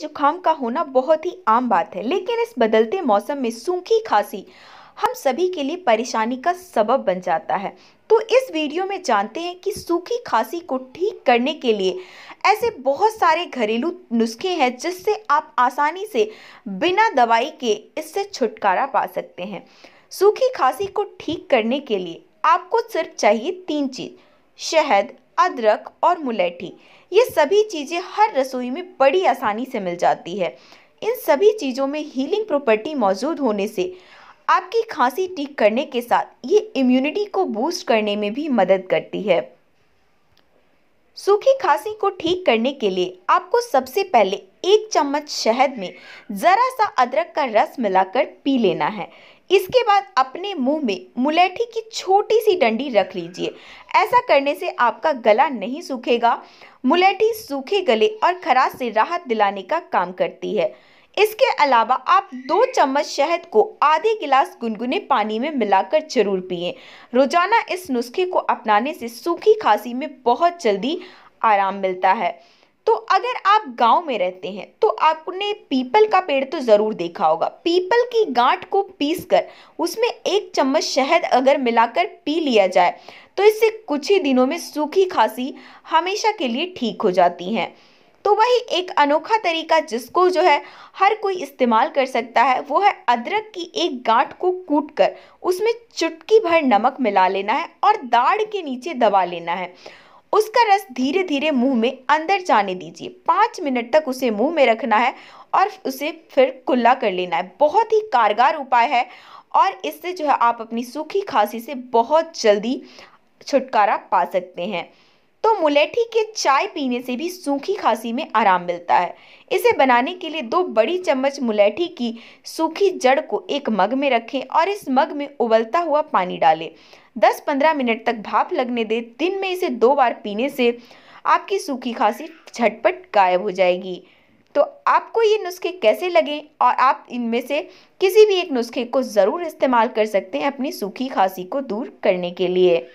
जुकाम का होना बहुत ही आम बात है लेकिन इस बदलते मौसम में सूखी खांसी हम सभी के लिए परेशानी का सबब बन जाता है तो इस वीडियो में जानते हैं कि सूखी खांसी को ठीक करने के लिए ऐसे बहुत सारे घरेलू नुस्खे हैं जिससे आप आसानी से बिना दवाई के इससे छुटकारा पा सकते हैं सूखी खांसी को ठीक करने के लिए आपको सिर्फ चाहिए तीन चीज़ शहद अदरक और मुलैठी ये सभी चीज़ें हर रसोई में बड़ी आसानी से मिल जाती है इन सभी चीज़ों में हीलिंग प्रॉपर्टी मौजूद होने से आपकी खांसी ठीक करने के साथ ये इम्यूनिटी को बूस्ट करने में भी मदद करती है सूखी खांसी को ठीक करने के लिए आपको सबसे पहले एक चम्मच शहद में ज़रा सा अदरक का रस मिलाकर पी लेना है इसके बाद अपने मुंह में मुलेठी की छोटी सी डंडी रख लीजिए ऐसा करने से आपका गला नहीं सूखेगा मुलेठी सूखे गले और खराश से राहत दिलाने का काम करती है इसके अलावा आप दो चम्मच शहद को आधे गिलास गुनगुने पानी में मिलाकर जरूर पिए रोजाना इस नुस्खे को अपनाने से सूखी खांसी में बहुत जल्दी आराम मिलता है तो अगर आप गांव में रहते हैं तो आपने पीपल का पेड़ तो ज़रूर देखा होगा पीपल की गांठ को पीस कर उसमें एक चम्मच शहद अगर मिलाकर पी लिया जाए तो इससे कुछ ही दिनों में सूखी खांसी हमेशा के लिए ठीक हो जाती है तो वही एक अनोखा तरीका जिसको जो है हर कोई इस्तेमाल कर सकता है वो है अदरक की एक गांठ को कूट कर उसमें चुटकी भर नमक मिला लेना है और दाढ़ के नीचे दबा लेना है उसका रस धीरे धीरे मुंह में अंदर जाने दीजिए पाँच मिनट तक उसे मुंह में रखना है और उसे फिर कुल्ला कर लेना है बहुत ही कारगर उपाय है और इससे जो है आप अपनी सूखी खांसी से बहुत जल्दी छुटकारा पा सकते हैं तो मुलेठी के चाय पीने से भी सूखी खांसी में आराम मिलता है इसे बनाने के लिए दो बड़ी चम्मच मुलेठी की सूखी जड़ को एक मग में रखें और इस मग में उबलता हुआ पानी डालें 10-15 मिनट तक भाप लगने दें दिन में इसे दो बार पीने से आपकी सूखी खांसी झटपट गायब हो जाएगी तो आपको ये नुस्खे कैसे लगे और आप इनमें से किसी भी एक नुस्खे को ज़रूर इस्तेमाल कर सकते हैं अपनी सूखी खांसी को दूर करने के लिए